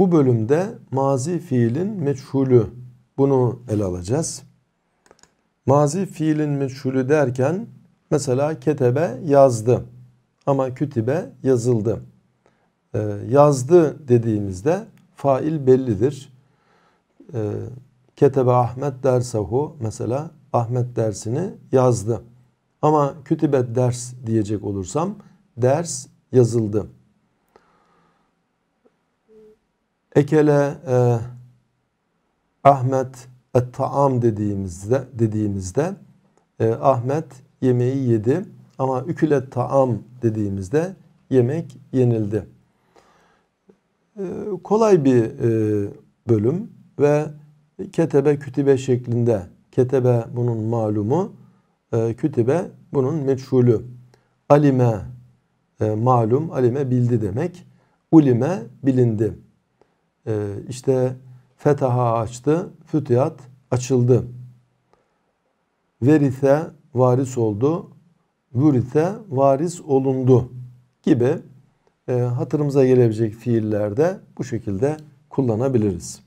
Bu bölümde mazi fiilin meçhulü bunu ele alacağız. Mazi fiilin meçhulü derken mesela ketebe yazdı ama kütibe yazıldı. Ee, yazdı dediğimizde fail bellidir. Ee, ketebe Ahmet dersahu mesela Ahmet dersini yazdı. Ama kütübe ders diyecek olursam ders yazıldı. ekele e, Ahmet et taam dediğimizde dediğimizde e, Ahmet yemeği yedi ama ükület taam dediğimizde yemek yenildi. E, kolay bir e, bölüm ve ketebe kütübe şeklinde ketebe bunun malumu e, kütübe bunun meçhulü. Alime e, malum, alime bildi demek. Ulime bilindi. Ee, işte fetaha açtı, fütiyat açıldı. Verithe varis oldu, vürite varis olundu gibi e, hatırımıza gelebilecek fiillerde bu şekilde kullanabiliriz.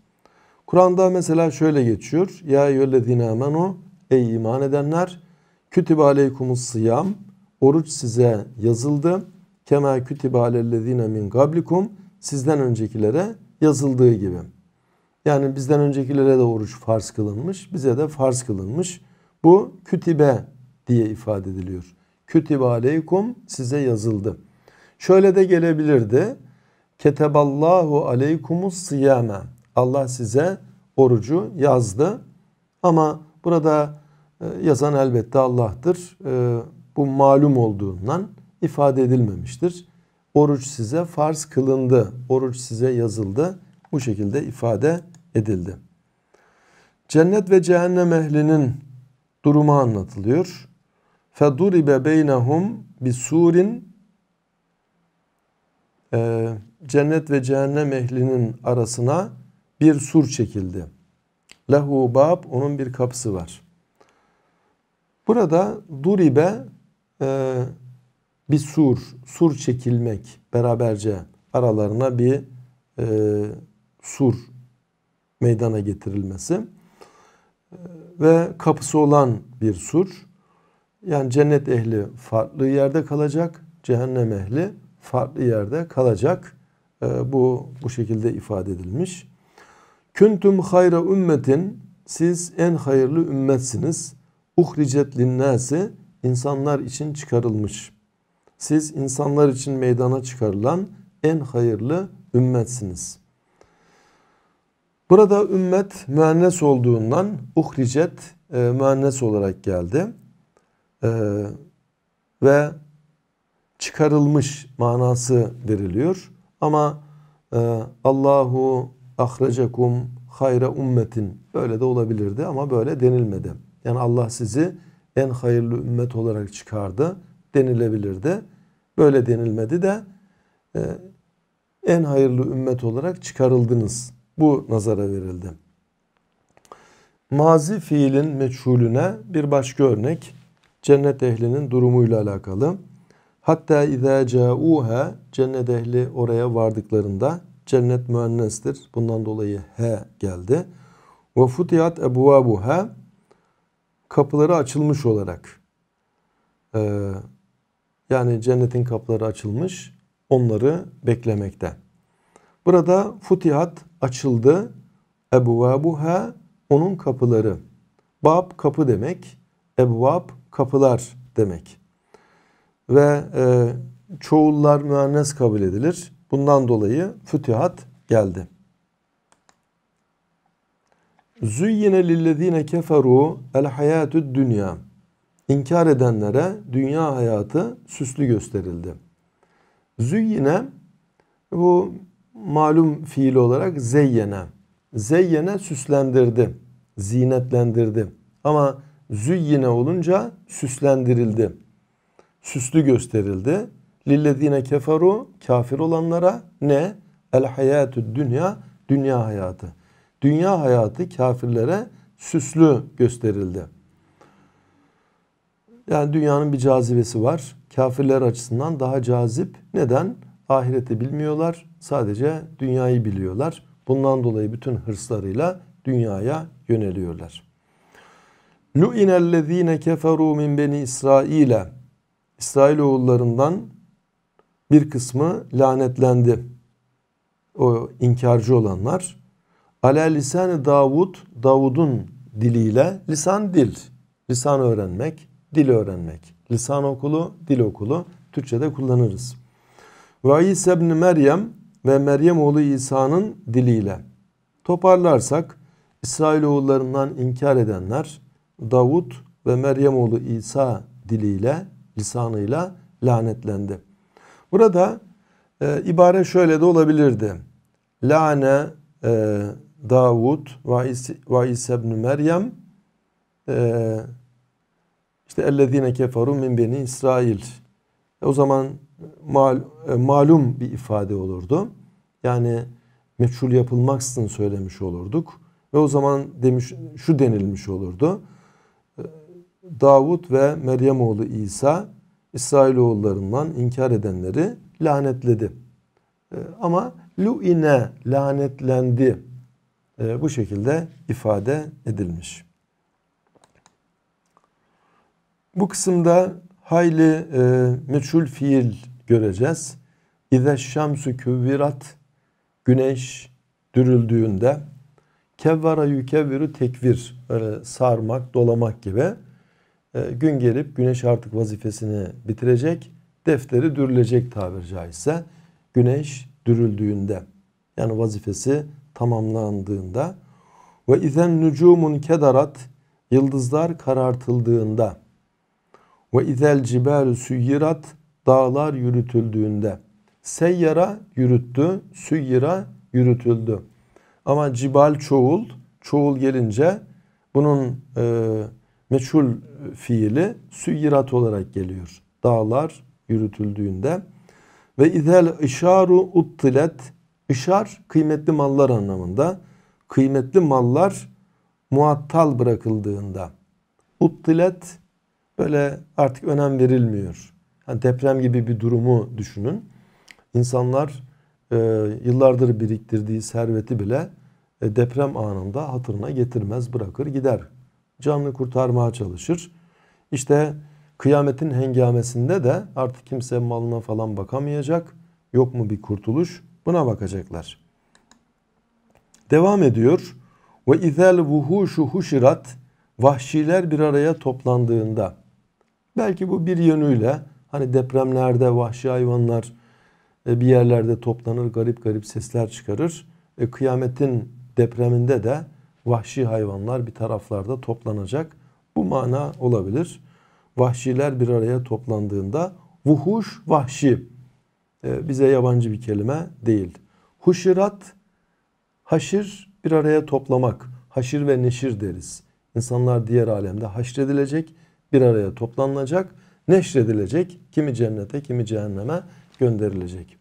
Kur'an'da mesela şöyle geçiyor. Ya eyyühellezine amenu ey iman edenler kütübe aleykumus sıyam oruç size yazıldı. Kema kütübe alellezine min gablikum sizden öncekilere yazıldığı gibi. Yani bizden öncekilere de oruç farz kılınmış, bize de farz kılınmış. Bu kütibe diye ifade ediliyor. Kütibe aleykum size yazıldı. Şöyle de gelebilirdi. Keteballahu aleykumus siyame. Allah size orucu yazdı. Ama burada e, yazan elbette Allah'tır. E, bu malum olduğundan ifade edilmemiştir. Oruç size farz kılındı. Oruç size yazıldı. Bu şekilde ifade edildi. Cennet ve cehennem ehlinin durumu anlatılıyor. فَدُرِبَ بَيْنَهُمْ بِسُورٍ ee, Cennet ve cehennem ehlinin arasına bir sur çekildi. Lehu bab, onun bir kapısı var. Burada duribe e, bir sur, sur çekilmek beraberce aralarına bir e, sur meydana getirilmesi e, ve kapısı olan bir sur. Yani cennet ehli farklı yerde kalacak, cehennem ehli farklı yerde kalacak. E, bu bu şekilde ifade edilmiş. Küntüm hayra ümmetin siz en hayırlı ümmetsiniz. Uhricet linnâsi insanlar için çıkarılmış. Siz insanlar için meydana çıkarılan en hayırlı ümmetsiniz. Burada ümmet müennes olduğundan uhricet e, müennes olarak geldi. E, ve çıkarılmış manası veriliyor. Ama e, Allahu ahracakum hayra ümmetin böyle de olabilirdi ama böyle denilmedi. Yani Allah sizi en hayırlı ümmet olarak çıkardı denilebilirdi. Böyle denilmedi de e, en hayırlı ümmet olarak çıkarıldınız. Bu nazara verildi. Mazi fiilin meçhulüne bir başka örnek cennet ehlinin durumuyla alakalı. Hatta izâ câûhe cennet ehli oraya vardıklarında cennet müennestir. Bundan dolayı he geldi. Ve futiyat ebuvabuhe kapıları açılmış olarak e, yani cennetin kapıları açılmış, onları beklemekte. Burada futihat açıldı. Ebvabuha onun kapıları. Bab kapı demek. Ebvab kapılar demek. Ve e, çoğullar müennes kabul edilir. Bundan dolayı fütihat geldi. Züyyine lillezine keferu el hayatü dünya. İnkar edenlere dünya hayatı süslü gösterildi. Züyyine bu malum fiil olarak zeyyene. Zeyyene süslendirdi, zinetlendirdi. Ama züyyine olunca süslendirildi. Süslü gösterildi. Lillezine keferu kafir olanlara ne? El hayatü dünya dünya hayatı. Dünya hayatı kafirlere süslü gösterildi. Yani dünyanın bir cazibesi var. Kafirler açısından daha cazip. Neden? Ahireti bilmiyorlar. Sadece dünyayı biliyorlar. Bundan dolayı bütün hırslarıyla dünyaya yöneliyorlar. لُعِنَ keferu min beni بَنِي İsrail'e İsrail oğullarından bir kısmı lanetlendi. O inkarcı olanlar. Ala lisanı Davud, Davud'un diliyle lisan dil, lisan öğrenmek, dil öğrenmek. Lisan okulu, dil okulu Türkçe'de kullanırız. Ve İsa ibn Meryem ve Meryem oğlu İsa'nın diliyle. Toparlarsak İsrail oğullarından inkar edenler Davut ve Meryem oğlu İsa diliyle, lisanıyla lanetlendi. Burada e, ibare şöyle de olabilirdi. Lane e, Davud ve İsa ibn Meryem e, işte ellezine keferu min beni İsrail. E o zaman mal, e, malum bir ifade olurdu. Yani meçhul yapılmaksızın söylemiş olurduk. Ve o zaman demiş şu denilmiş olurdu. E, Davut ve Meryem oğlu İsa İsrailoğullarından inkar edenleri lanetledi. E, ama lu'ine lanetlendi. E, bu şekilde ifade edilmiş. Bu kısımda hayli e, meçhul fiil göreceğiz. İze şemsu küvvirat güneş dürüldüğünde kevvara yükevviru tekvir öyle sarmak dolamak gibi e, gün gelip güneş artık vazifesini bitirecek defteri dürülecek tabir caizse güneş dürüldüğünde yani vazifesi tamamlandığında ve izen nucumun kedarat yıldızlar karartıldığında ve izel cibalu suyirat dağlar yürütüldüğünde. Seyyara yürüttü, süyira yürütüldü. Ama cibal çoğul, çoğul gelince bunun e, meçhul fiili süyirat olarak geliyor. Dağlar yürütüldüğünde ve izel işaru uttilet işar kıymetli mallar anlamında kıymetli mallar muattal bırakıldığında uttilet böyle artık önem verilmiyor. Yani deprem gibi bir durumu düşünün. İnsanlar e, yıllardır biriktirdiği serveti bile e, deprem anında hatırına getirmez bırakır gider. Canlı kurtarmaya çalışır. İşte kıyametin hengamesinde de artık kimse malına falan bakamayacak. Yok mu bir kurtuluş? Buna bakacaklar. Devam ediyor. Ve izel vuhuşu huşirat vahşiler bir araya toplandığında Belki bu bir yönüyle hani depremlerde vahşi hayvanlar e, bir yerlerde toplanır garip garip sesler çıkarır. E, kıyametin depreminde de vahşi hayvanlar bir taraflarda toplanacak. Bu mana olabilir. Vahşiler bir araya toplandığında vuhuş vahşi e, bize yabancı bir kelime değil. Huşirat haşir bir araya toplamak. Haşir ve neşir deriz. İnsanlar diğer alemde haşredilecek bir araya toplanılacak, neşredilecek. Kimi cennete, kimi cehenneme gönderilecek.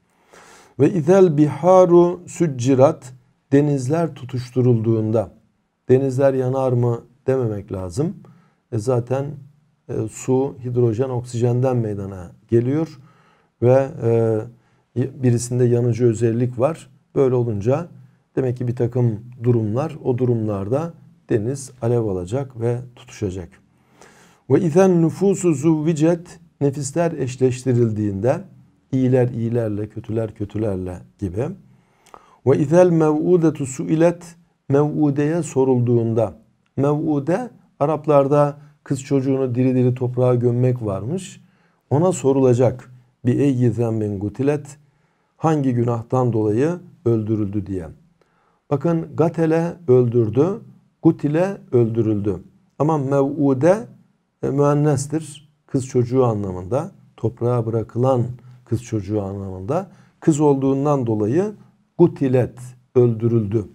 Ve izel biharu süccirat denizler tutuşturulduğunda denizler yanar mı dememek lazım. E zaten e, su hidrojen oksijenden meydana geliyor ve e, birisinde yanıcı özellik var. Böyle olunca demek ki bir takım durumlar o durumlarda deniz alev alacak ve tutuşacak. Ve izen nüfusu zuvvicet nefisler eşleştirildiğinde iyiler iyilerle, kötüler kötülerle gibi. Ve izel mev'udetu suilet mev'udeye sorulduğunda. Mev'ude Araplarda kız çocuğunu diri diri toprağa gömmek varmış. Ona sorulacak bir eyyi zembin gutilet hangi günahtan dolayı öldürüldü diye. Bakın gatele öldürdü, gutile öldürüldü. Ama mev'ude e, müennestir. Kız çocuğu anlamında, toprağa bırakılan kız çocuğu anlamında. Kız olduğundan dolayı gutilet öldürüldü.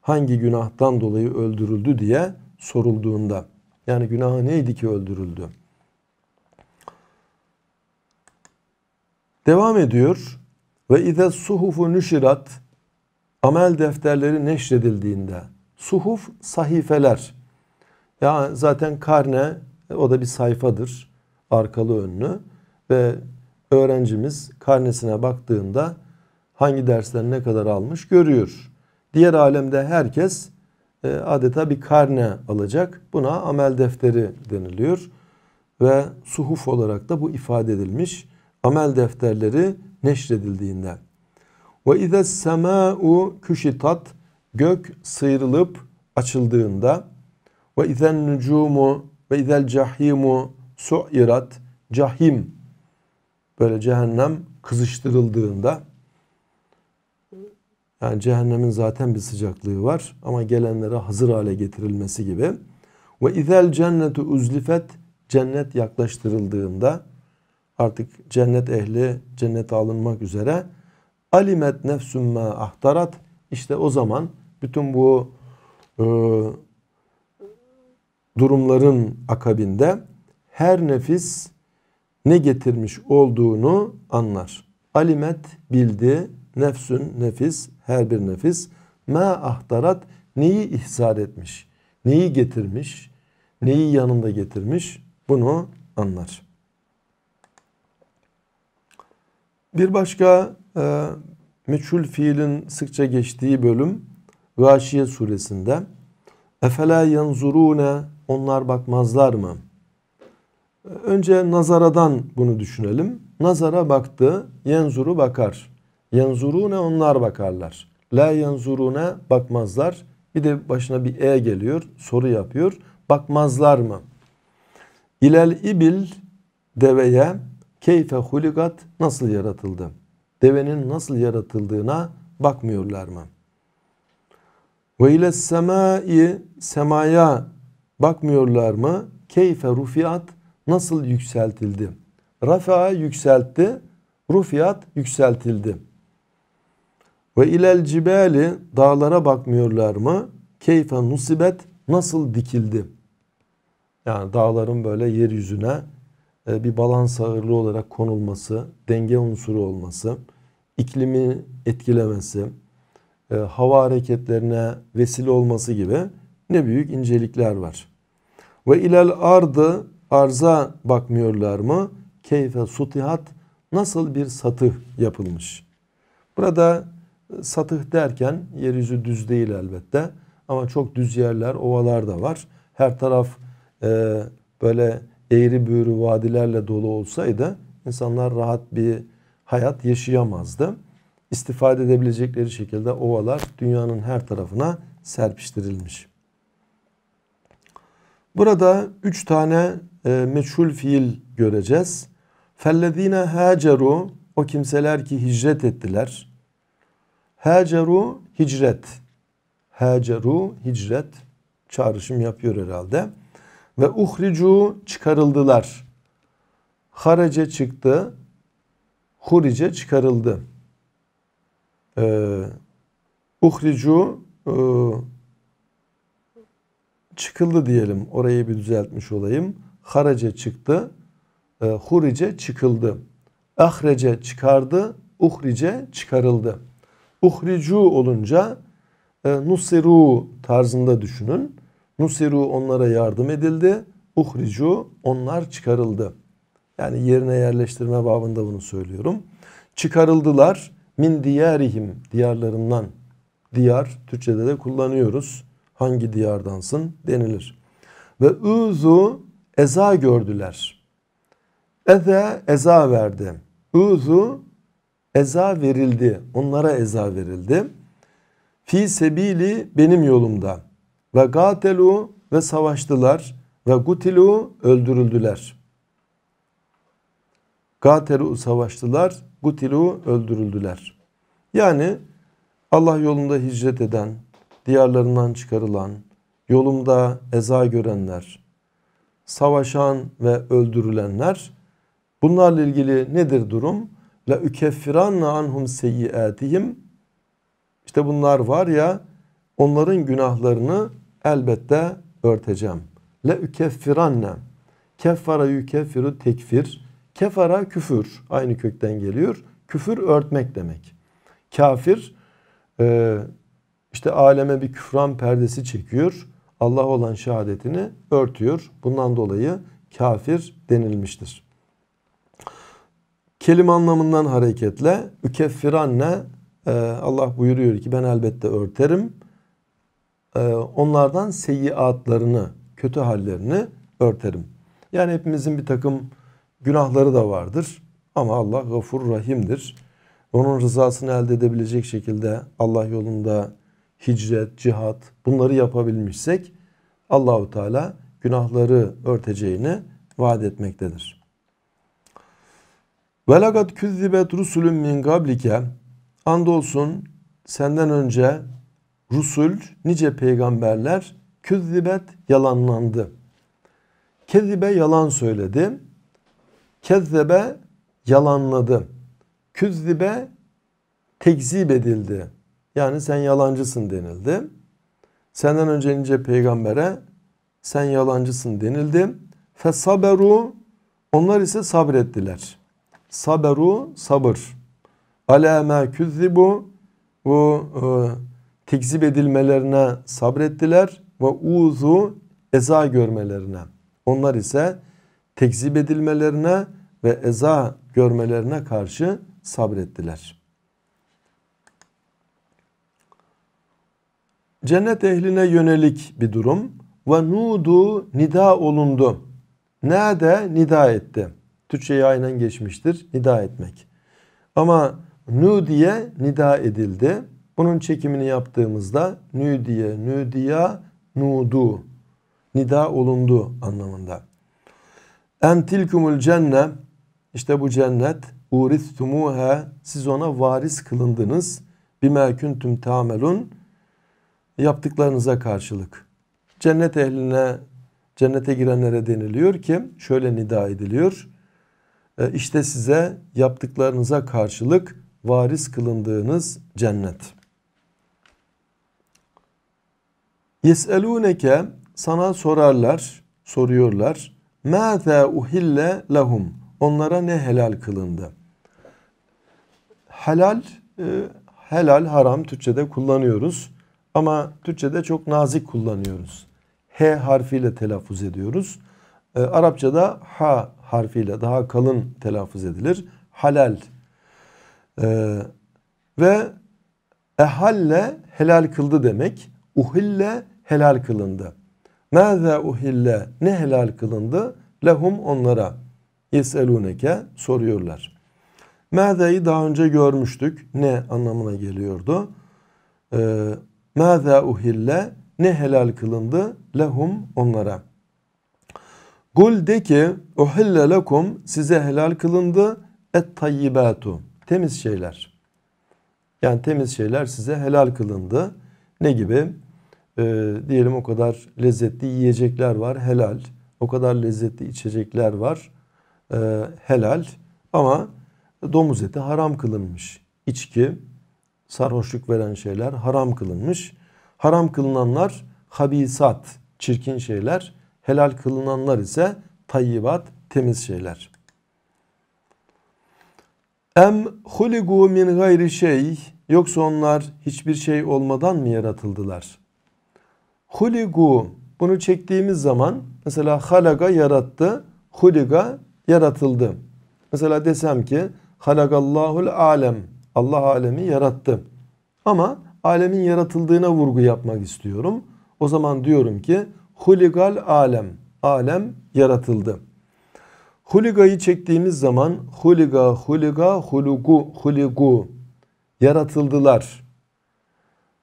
Hangi günahtan dolayı öldürüldü diye sorulduğunda. Yani günahı neydi ki öldürüldü? Devam ediyor. Ve ize suhufu nüşirat amel defterleri neşredildiğinde suhuf sahifeler. Ya yani zaten karne e, o da bir sayfadır. Arkalı önlü ve öğrencimiz karnesine baktığında hangi dersler ne kadar almış görüyor. Diğer alemde herkes e, adeta bir karne alacak. Buna amel defteri deniliyor ve suhuf olarak da bu ifade edilmiş. Amel defterleri neşredildiğinde. Ve ize sema'u küşitat gök sıyrılıp açıldığında ve izen nucumu ve izel cahimu su'irat cahim böyle cehennem kızıştırıldığında yani cehennemin zaten bir sıcaklığı var ama gelenlere hazır hale getirilmesi gibi. Ve izel cennetu uzlifet cennet yaklaştırıldığında artık cennet ehli cennete alınmak üzere alimet nefsüm ahtarat işte o zaman bütün bu e, durumların akabinde her nefis ne getirmiş olduğunu anlar. Alimet bildi nefsün nefis her bir nefis ma ahtarat neyi ihsar etmiş, neyi getirmiş, neyi yanında getirmiş bunu anlar. Bir başka e, meçhul fiilin sıkça geçtiği bölüm Gâşiye suresinde Efela yanzurûne onlar bakmazlar mı? Önce nazaradan bunu düşünelim. Nazara baktı, yenzuru bakar. Yenzurune onlar bakarlar. La yenzurune bakmazlar. Bir de başına bir e geliyor, soru yapıyor. Bakmazlar mı? İlel ibil deveye keyfe huligat nasıl yaratıldı? Devenin nasıl yaratıldığına bakmıyorlar mı? Ve ile semai semaya Bakmıyorlar mı? Keyfe rufiat nasıl yükseltildi? Rafa yükseltti, rufiat yükseltildi. Ve ilel cibali dağlara bakmıyorlar mı? Keyfe nusibet nasıl dikildi? Yani dağların böyle yeryüzüne e, bir balans ağırlığı olarak konulması, denge unsuru olması, iklimi etkilemesi, e, hava hareketlerine vesile olması gibi ne büyük incelikler var. Ve ilal ardı arza bakmıyorlar mı? Keyfe sutihat nasıl bir satıh yapılmış? Burada e, satıh derken yeryüzü düz değil elbette ama çok düz yerler, ovalar da var. Her taraf e, böyle eğri büğrü vadilerle dolu olsaydı insanlar rahat bir hayat yaşayamazdı. İstifade edebilecekleri şekilde ovalar dünyanın her tarafına serpiştirilmiş. Burada üç tane e, meçhul fiil göreceğiz. Fellezine haceru o kimseler ki hicret ettiler. Haceru hicret. Haceru hicret. Çağrışım yapıyor herhalde. Ve uhricu çıkarıldılar. Harece çıktı. Hurice çıkarıldı. Ee, uhricu e, çıkıldı diyelim. Orayı bir düzeltmiş olayım. Harace çıktı. E, hurice çıkıldı. Ahrece çıkardı. Uhrice çıkarıldı. Uhricu olunca e, nusiru tarzında düşünün. Nusiru onlara yardım edildi. Uhricu onlar çıkarıldı. Yani yerine yerleştirme babında bunu söylüyorum. Çıkarıldılar min diyarihim diyarlarından. Diyar Türkçede de kullanıyoruz hangi diyardansın denilir. Ve uzu eza gördüler. Eze eza verdi. Uzu eza verildi. Onlara eza verildi. Fi sebili benim yolumda. Ve gatelu ve savaştılar. Ve gutilu öldürüldüler. Gatelu savaştılar. Gutilu öldürüldüler. Yani Allah yolunda hicret eden, diyarlarından çıkarılan, yolumda eza görenler, savaşan ve öldürülenler bunlarla ilgili nedir durum? La ukeffiranna anhum seyyiatihim İşte bunlar var ya onların günahlarını elbette örteceğim. La ukeffiranne. Kefara yukeffiru tekfir. Kefara küfür. Aynı kökten geliyor. Küfür örtmek demek. Kafir e, işte aleme bir küfran perdesi çekiyor. Allah olan şehadetini örtüyor. Bundan dolayı kafir denilmiştir. Kelime anlamından hareketle ükeffiranne e, Allah buyuruyor ki ben elbette örterim. E, onlardan seyyiatlarını, kötü hallerini örterim. Yani hepimizin bir takım günahları da vardır. Ama Allah gafur rahimdir. Onun rızasını elde edebilecek şekilde Allah yolunda hicret, cihat bunları yapabilmişsek Allahu Teala günahları örteceğini vaat etmektedir. Velagat lakat küzzibet rusulün min gablike andolsun senden önce rusul nice peygamberler küzzibet yalanlandı. Kezibe yalan söyledi. Kezzebe yalanladı. Küzzibe tekzip edildi. Yani sen yalancısın denildi. Senden önce nice peygambere sen yalancısın denildi. Fesaberu onlar ise sabrettiler. Saberu sabır. Aleme ma küzzibu bu e, tekzip edilmelerine sabrettiler ve uzu eza görmelerine. Onlar ise tekzip edilmelerine ve eza görmelerine karşı sabrettiler.'' cennet ehline yönelik bir durum. Ve nudu nida olundu. Nade nida etti. Türkçe'ye aynen geçmiştir. Nida etmek. Ama nü diye nida edildi. Bunun çekimini yaptığımızda nü diye, nü diye, nudu. Nida olundu anlamında. Entilkumul cenne işte bu cennet uristumuha siz ona varis kılındınız. Bime kuntum tamelun yaptıklarınıza karşılık. Cennet ehline, cennete girenlere deniliyor ki şöyle nida ediliyor. E, işte size yaptıklarınıza karşılık varis kılındığınız cennet. Yeseluneke sana sorarlar, soruyorlar. Mâzâ uhille lahum. Onlara ne helal kılındı? Helal, e, helal, haram Türkçe'de kullanıyoruz. Ama Türkçe'de çok nazik kullanıyoruz. H harfiyle telaffuz ediyoruz. E, Arapça'da ha harfiyle daha kalın telaffuz edilir. Halal. E, ve ehalle helal kıldı demek. Uhille helal kılındı. Mâze uhille ne helal kılındı? Lehum onlara. Yeselûneke soruyorlar. Mâze'yi daha önce görmüştük. Ne anlamına geliyordu? Ee, Mâzâ uhille ne helal kılındı lehum onlara. Kul de ki uhille lekum size helal kılındı et tayyibatu temiz şeyler. Yani temiz şeyler size helal kılındı. Ne gibi? Ee, diyelim o kadar lezzetli yiyecekler var helal. O kadar lezzetli içecekler var e, helal. Ama domuz eti haram kılınmış. İçki sarhoşluk veren şeyler haram kılınmış. Haram kılınanlar habisat, çirkin şeyler. Helal kılınanlar ise tayyibat, temiz şeyler. Em huligu min gayri şey yoksa onlar hiçbir şey olmadan mı yaratıldılar? Huligu bunu çektiğimiz zaman mesela halaga yarattı, huliga yaratıldı. Mesela desem ki halagallahul alem Allah alemi yarattı. Ama alemin yaratıldığına vurgu yapmak istiyorum. O zaman diyorum ki huligal alem. Alem yaratıldı. Huligayı çektiğimiz zaman huliga, huliga, hulugu, huligu yaratıldılar.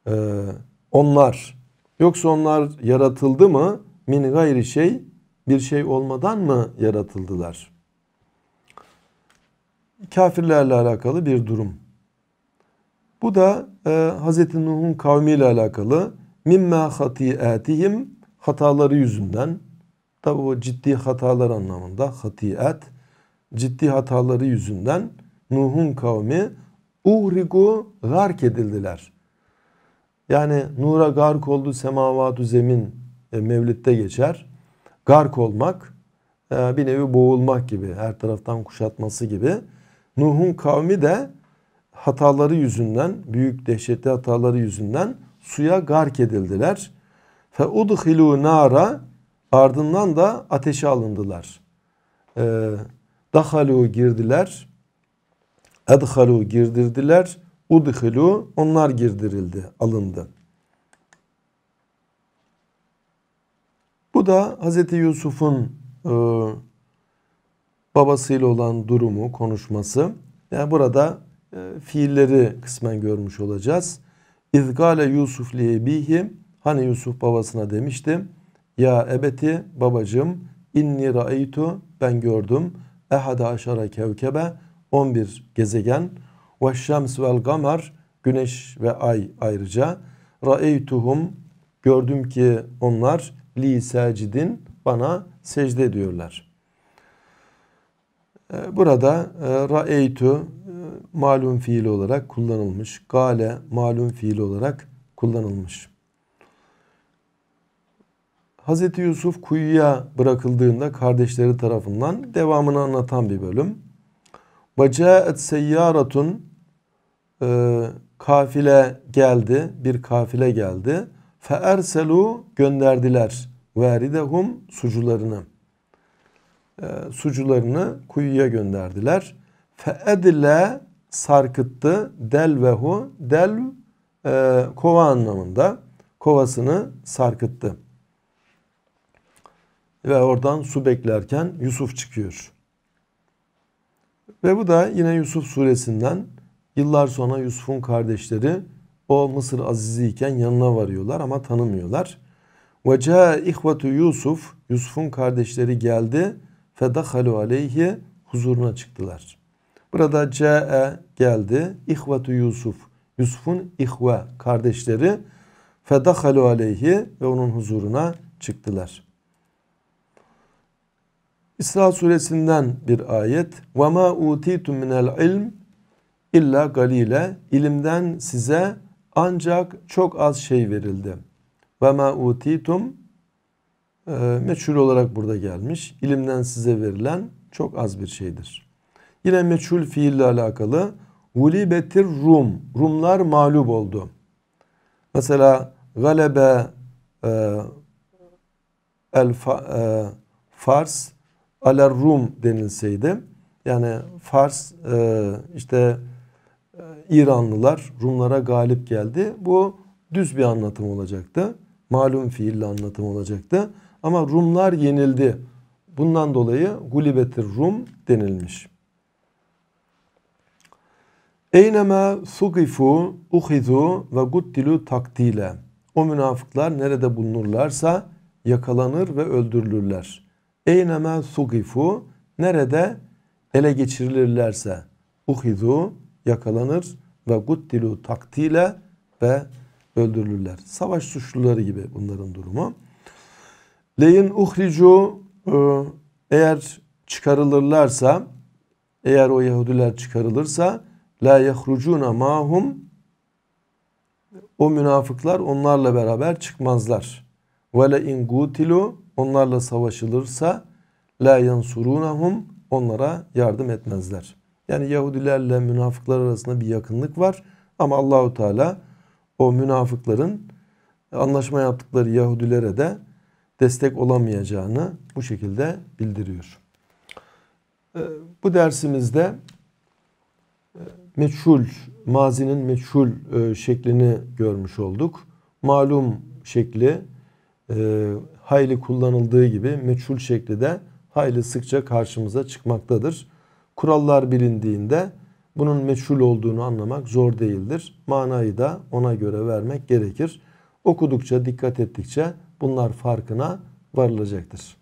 Ee, onlar. Yoksa onlar yaratıldı mı? Min gayri şey bir şey olmadan mı yaratıldılar? Kafirlerle alakalı bir durum. Bu da e, Hz. Nuh'un kavmiyle alakalı. Mimma hatiatihim hataları yüzünden. Tabi o ciddi hatalar anlamında hatiat. Ciddi hataları yüzünden Nuh'un kavmi uhrigu gark edildiler. Yani nura gark oldu semavatu zemin e, mevlitte geçer. Gark olmak e, bir nevi boğulmak gibi her taraftan kuşatması gibi. Nuh'un kavmi de hataları yüzünden, büyük dehşetli hataları yüzünden suya gark edildiler. فَاُدْخِلُوا nara Ardından da ateşe alındılar. E, ee, dahalu girdiler. Edhalu girdirdiler. Udhilu onlar girdirildi, alındı. Bu da Hz. Yusuf'un e, babasıyla olan durumu, konuşması. Yani burada ee, fiilleri kısmen görmüş olacağız. İzgale Yusuf liyebihi hani Yusuf babasına demişti. Ya ebeti babacım inni ra'eytu ben gördüm ehada aşara kevkebe 11 gezegen ve şems vel gamer güneş ve ay ayrıca ra'eytuhum gördüm ki onlar li sacidin bana secde ediyorlar. Ee, burada e, ra'eytu e, malum fiili olarak kullanılmış. Gale malum fiili olarak kullanılmış. Hz. Yusuf kuyuya bırakıldığında kardeşleri tarafından devamını anlatan bir bölüm. Bacaet seyyaratun e, kafile geldi, bir kafile geldi. erselu gönderdiler. Veridehum sucularını.'' e, sucularını kuyuya gönderdiler. Feedle sarkıttı delvehu del e, kova anlamında kovasını sarkıttı. Ve oradan su beklerken Yusuf çıkıyor. Ve bu da yine Yusuf suresinden yıllar sonra Yusuf'un kardeşleri o Mısır azizi iken yanına varıyorlar ama tanımıyorlar. Ve ca ihvetu Yusuf Yusuf'un kardeşleri geldi fedahalu aleyhi huzuruna çıktılar. Burada cae geldi. İhvetu Yusuf. Yusuf'un ihve kardeşleri fedahalu aleyhi ve onun huzuruna çıktılar. İsra suresinden bir ayet. Ve ma utitum minel ilm illa galile. İlimden size ancak çok az şey verildi. Ve ma utitum ee, meçhul olarak burada gelmiş. İlimden size verilen çok az bir şeydir. Yine meçhul fiille alakalı gulibetir Rum. Rumlar mağlup oldu. Mesela galebe e, el fa, e, Fars aler Rum denilseydi yani Fars e, işte e, İranlılar Rumlara galip geldi. Bu düz bir anlatım olacaktı. Malum fiille anlatım olacaktı. Ama Rumlar yenildi. Bundan dolayı gulibetir Rum denilmiş. Eyneme sugifu uhizu ve guttilu takdile. O münafıklar nerede bulunurlarsa yakalanır ve öldürülürler. Eyneme sugifu nerede ele geçirilirlerse uhizu yakalanır ve guttilu takdile ve öldürülürler. Savaş suçluları gibi bunların durumu. Leyin uhricu e, eğer çıkarılırlarsa eğer o Yahudiler çıkarılırsa la yahrucuna mahum o münafıklar onlarla beraber çıkmazlar. Ve le in gutilu onlarla savaşılırsa la yansurunahum onlara yardım etmezler. Yani Yahudilerle münafıklar arasında bir yakınlık var ama Allahu Teala o münafıkların anlaşma yaptıkları Yahudilere de destek olamayacağını bu şekilde bildiriyor. Ee, bu dersimizde e, meçhul, mazinin meçhul e, şeklini görmüş olduk. Malum şekli e, hayli kullanıldığı gibi meçhul şekli de hayli sıkça karşımıza çıkmaktadır. Kurallar bilindiğinde bunun meçhul olduğunu anlamak zor değildir. Manayı da ona göre vermek gerekir. Okudukça, dikkat ettikçe bunlar farkına varılacaktır.